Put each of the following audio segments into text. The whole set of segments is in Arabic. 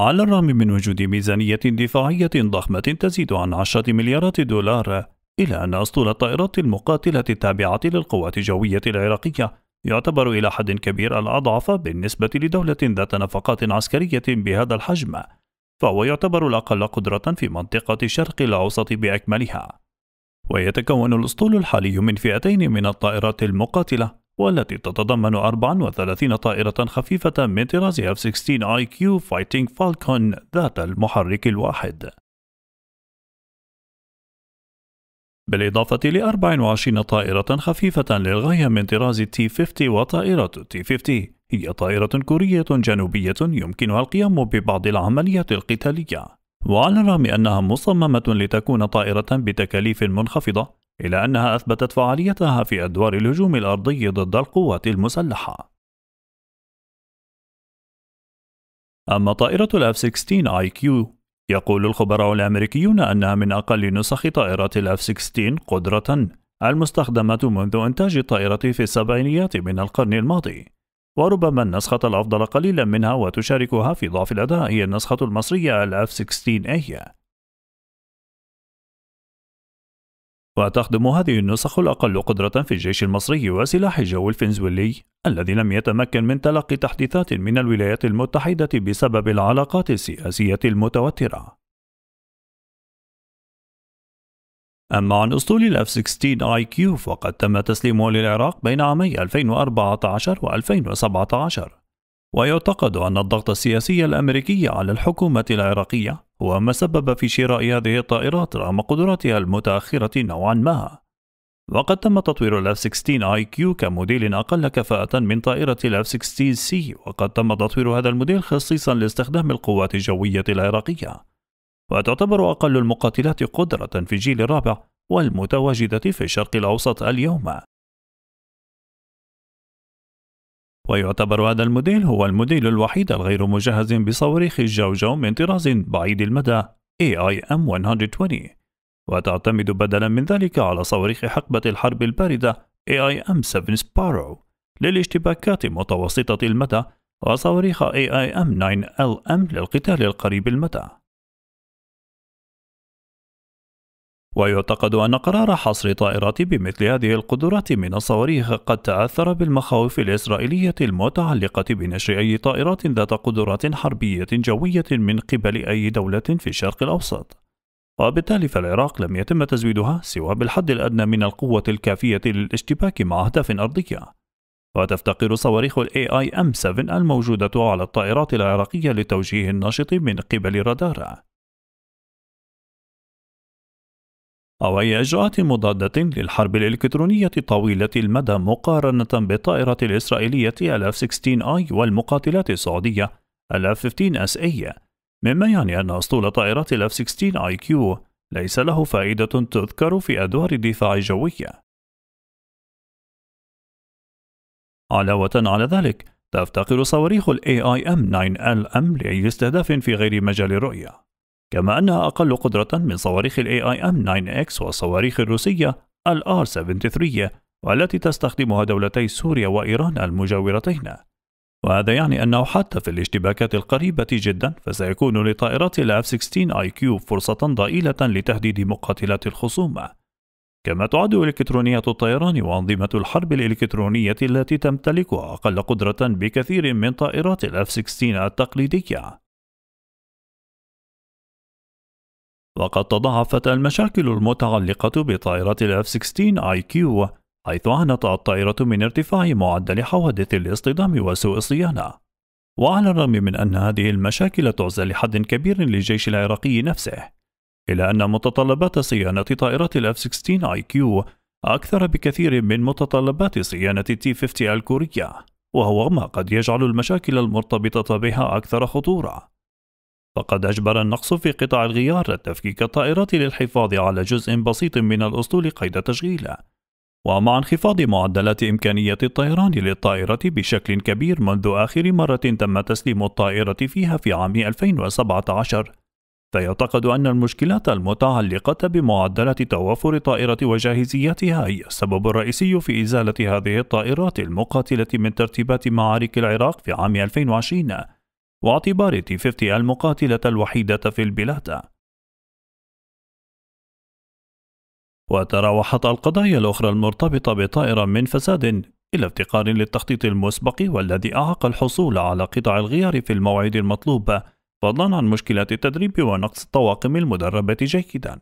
على الرغم من وجود ميزانية دفاعية ضخمة تزيد عن 10 مليارات دولار إلا أن أسطول الطائرات المقاتلة التابعة للقوات الجوية العراقية يعتبر إلى حد كبير الأضعف بالنسبة لدولة ذات نفقات عسكرية بهذا الحجم فهو يعتبر الأقل قدرة في منطقة الشرق الأوسط بأكملها ويتكون الأسطول الحالي من فئتين من الطائرات المقاتلة والتي تتضمن 34 طائرة خفيفة من طراز F-16 IQ Fighting Falcon ذات المحرك الواحد بالإضافة ل 24 طائرة خفيفة للغاية من طراز T-50 وطائرة T-50 هي طائرة كورية جنوبية يمكنها القيام ببعض العمليات القتالية وعلى الرغم أنها مصممة لتكون طائرة بتكاليف منخفضة إلى أنها أثبتت فعاليتها في أدوار الهجوم الأرضي ضد القوات المسلحة. أما طائرة الأف 16 آي كيو يقول الخبراء الأمريكيون أنها من أقل نسخ طائرات الأف 16 قدرة المستخدمة منذ إنتاج الطائرة في السبعينيات من القرن الماضي وربما النسخة الأفضل قليلا منها وتشاركها في ضعف الأداء هي النسخة المصرية الأف 16 a وتخدم هذه النسخ الأقل قدرة في الجيش المصري وسلاح الجو الفنزويلي الذي لم يتمكن من تلقي تحديثات من الولايات المتحدة بسبب العلاقات السياسية المتوترة أما عن أسطول الـ F-16 IQ فقد تم تسليمه للعراق بين عامي 2014 و 2017 ويعتقد أن الضغط السياسي الأمريكي على الحكومة العراقية هو ما سبب في شراء هذه الطائرات رغم قدراتها المتأخرة نوعا ما وقد تم تطوير الـ F-16 IQ كموديل أقل كفاءة من طائرة الـ F-16C وقد تم تطوير هذا الموديل خصيصا لاستخدام القوات الجوية العراقية وتعتبر أقل المقاتلات قدرة في الجيل الرابع والمتواجدة في الشرق الأوسط اليوم ويعتبر هذا الموديل هو الموديل الوحيد الغير مجهز بصواريخ جو من طراز بعيد المدى AIM-120 وتعتمد بدلا من ذلك على صواريخ حقبة الحرب الباردة AIM-7 Sparrow للاشتباكات متوسطة المدى وصواريخ AIM-9LM للقتال القريب المدى ويعتقد أن قرار حصر طائرات بمثل هذه القدرات من الصواريخ قد تأثر بالمخاوف الإسرائيلية المتعلقة بنشر أي طائرات ذات قدرات حربية جوية من قبل أي دولة في الشرق الأوسط وبالتالي فالعراق لم يتم تزويدها سوى بالحد الأدنى من القوة الكافية للاشتباك مع أهداف أرضية وتفتقر صواريخ الـ AIM-7 الموجودة على الطائرات العراقية لتوجيه النشط من قبل رادارها أو أي إجراءات مضادة للحرب الإلكترونية طويلة المدى مقارنة بالطائرة الإسرائيلية الاف 16 اي والمقاتلات السعودية الاف 15 اس اي مما يعني أن أسطول طائرات الاف 16 اي كيو ليس له فائدة تذكر في أدوار الدفاع الجوية علاوة على ذلك تفتقر صواريخ الـ AIM-9LM لأي استهداف في غير مجال الرؤية كما أنها أقل قدرة من صواريخ الـ AIM-9X والصواريخ الروسية الـ r 73 والتي تستخدمها دولتي سوريا وإيران المجاورتين وهذا يعني أنه حتى في الاشتباكات القريبة جدا فسيكون لطائرات الـ F-16 IQ فرصة ضئيلة لتهديد مقاتلات الخصوم كما تعد إلكترونية الطيران وأنظمة الحرب الإلكترونية التي تمتلكها أقل قدرة بكثير من طائرات الـ F-16 التقليدية وقد تضاعفت المشاكل المتعلقة بطائرة الـ F-16 IQ حيث عانت الطائرة من ارتفاع معدل حوادث الاصطدام وسوء الصيانة وعلى الرغم من أن هذه المشاكل تعزى لحد كبير للجيش العراقي نفسه إلا أن متطلبات صيانة طائرة الـ F-16 IQ أكثر بكثير من متطلبات صيانة التي 50 الكورية وهو ما قد يجعل المشاكل المرتبطة بها أكثر خطورة فقد أجبر النقص في قطع الغيار تفكيك الطائرات للحفاظ على جزء بسيط من الأسطول قيد تشغيله ومع انخفاض معدلات إمكانية الطيران للطائرة بشكل كبير منذ آخر مرة تم تسليم الطائرة فيها في عام 2017 فيعتقد أن المشكلات المتعلقة بمعدلات توافر الطائرة وجاهزيتها هي السبب الرئيسي في إزالة هذه الطائرات المقاتلة من ترتيبات معارك العراق في عام 2020 واعتبار 50 المقاتلة الوحيدة في البلاد وتراوحت القضايا الأخرى المرتبطة بطائرة من فساد إلى افتقار للتخطيط المسبق والذي أعاق الحصول على قطع الغيار في الموعد المطلوب فضلا عن مشكلات التدريب ونقص الطواقم المدربة جيدا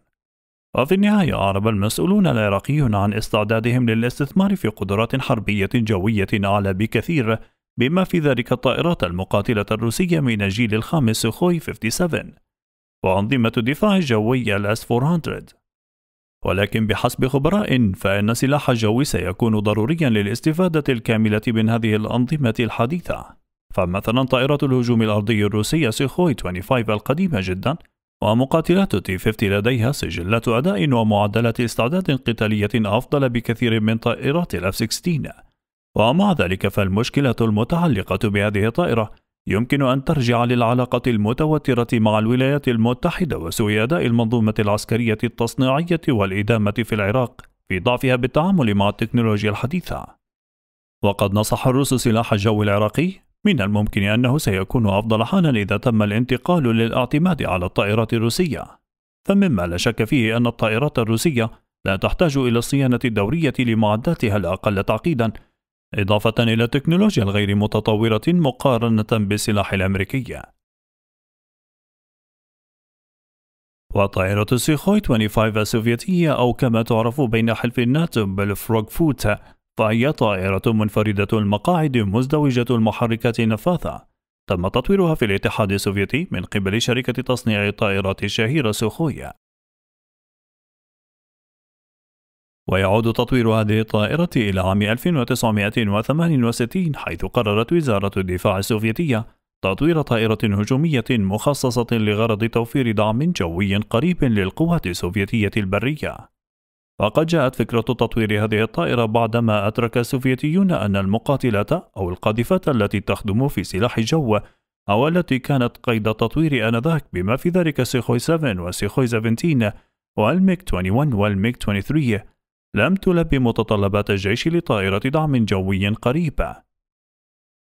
وفي النهاية أعرب المسؤولون العراقيون عن استعدادهم للاستثمار في قدرات حربية جوية أعلى بكثير بما في ذلك الطائرات المقاتلة الروسية من الجيل الخامس سخوي 57 وأنظمة الدفاع الجوي الاس 400 ولكن بحسب خبراء فإن سلاح الجو سيكون ضروريا للاستفادة الكاملة من هذه الأنظمة الحديثة فمثلا طائرة الهجوم الأرضي الروسية سيخوي 25 القديمة جدا ومقاتلات تي 50 لديها سجلات أداء ومعدلات استعداد قتالية أفضل بكثير من طائرات الاف 16 ومع ذلك فالمشكلة المتعلقة بهذه الطائرة يمكن أن ترجع للعلاقة المتوترة مع الولايات المتحدة وسوء أداء المنظومة العسكرية التصنيعية والإدامة في العراق في ضعفها بالتعامل مع التكنولوجيا الحديثة. وقد نصح الروس سلاح الجو العراقي من الممكن أنه سيكون أفضل حالا إذا تم الانتقال للاعتماد على الطائرات الروسية. فمما لا شك فيه أن الطائرات الروسية لا تحتاج إلى الصيانة الدورية لمعداتها الأقل تعقيدا إضافة إلى التكنولوجيا الغير متطورة مقارنة بالسلاح الأمريكي. وطائرة السيخوي 25 السوفيتية أو كما تعرف بين حلف الناتو فوت فهي طائرة منفردة المقاعد مزدوجة المحركات النفاثة تم تطويرها في الاتحاد السوفيتي من قبل شركة تصنيع الطائرات الشهيرة سوخويا ويعود تطوير هذه الطائرة إلى عام 1968 حيث قررت وزارة الدفاع السوفيتية تطوير طائرة هجومية مخصصة لغرض توفير دعم جوي قريب للقوات السوفيتية البرية. فقد جاءت فكرة تطوير هذه الطائرة بعدما أدرك السوفيتيون أن المقاتلة أو القاذفة التي تخدم في سلاح الجو أو التي كانت قيد تطوير آنذاك بما في ذلك سيخوي 7 وسيخوي 17 والميك 21 والميك 23 لم تلبي متطلبات الجيش لطائرة دعم جوي قريبة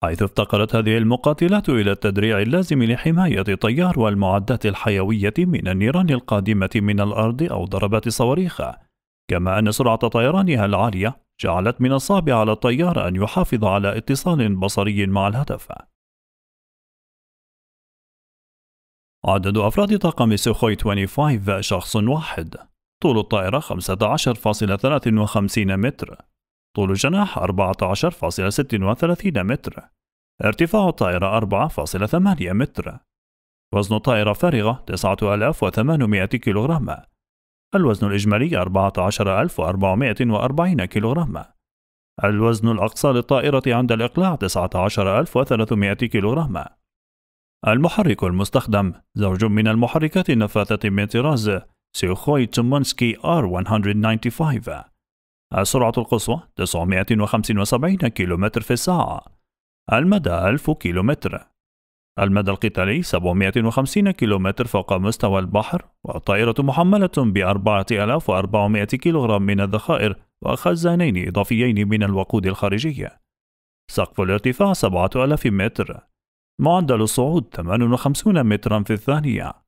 حيث افتقرت هذه المقاتلات إلى التدريع اللازم لحماية الطيار والمعدات الحيوية من النيران القادمة من الأرض أو ضربات الصواريخ كما أن سرعة طيرانها العالية جعلت من الصعب على الطيار أن يحافظ على اتصال بصري مع الهدف عدد أفراد طاقم سوخوي 25 شخص واحد طول الطائرة 15.53 متر طول الجناح 14.36 متر ارتفاع الطائرة 4.8 متر وزن الطائرة فارغة 9800 كيلوغرام الوزن الإجمالي 14440 كيلوغرام الوزن الأقصى للطائرة عند الإقلاع 19300 كيلوغرام المحرك المستخدم زوج من المحركات النفاثة من طراز سيخوي تومونسكي R195 السرعة القصوى 975 كيلومتر في الساعة المدى 1000 كيلومتر المدى القتالي 750 كيلومتر فوق مستوى البحر والطائرة محملة ب 4400 كيلوغرام من الذخائر وخزانين إضافيين من الوقود الخارجية سقف الارتفاع 7000 متر معدل الصعود 58 مترا في الثانية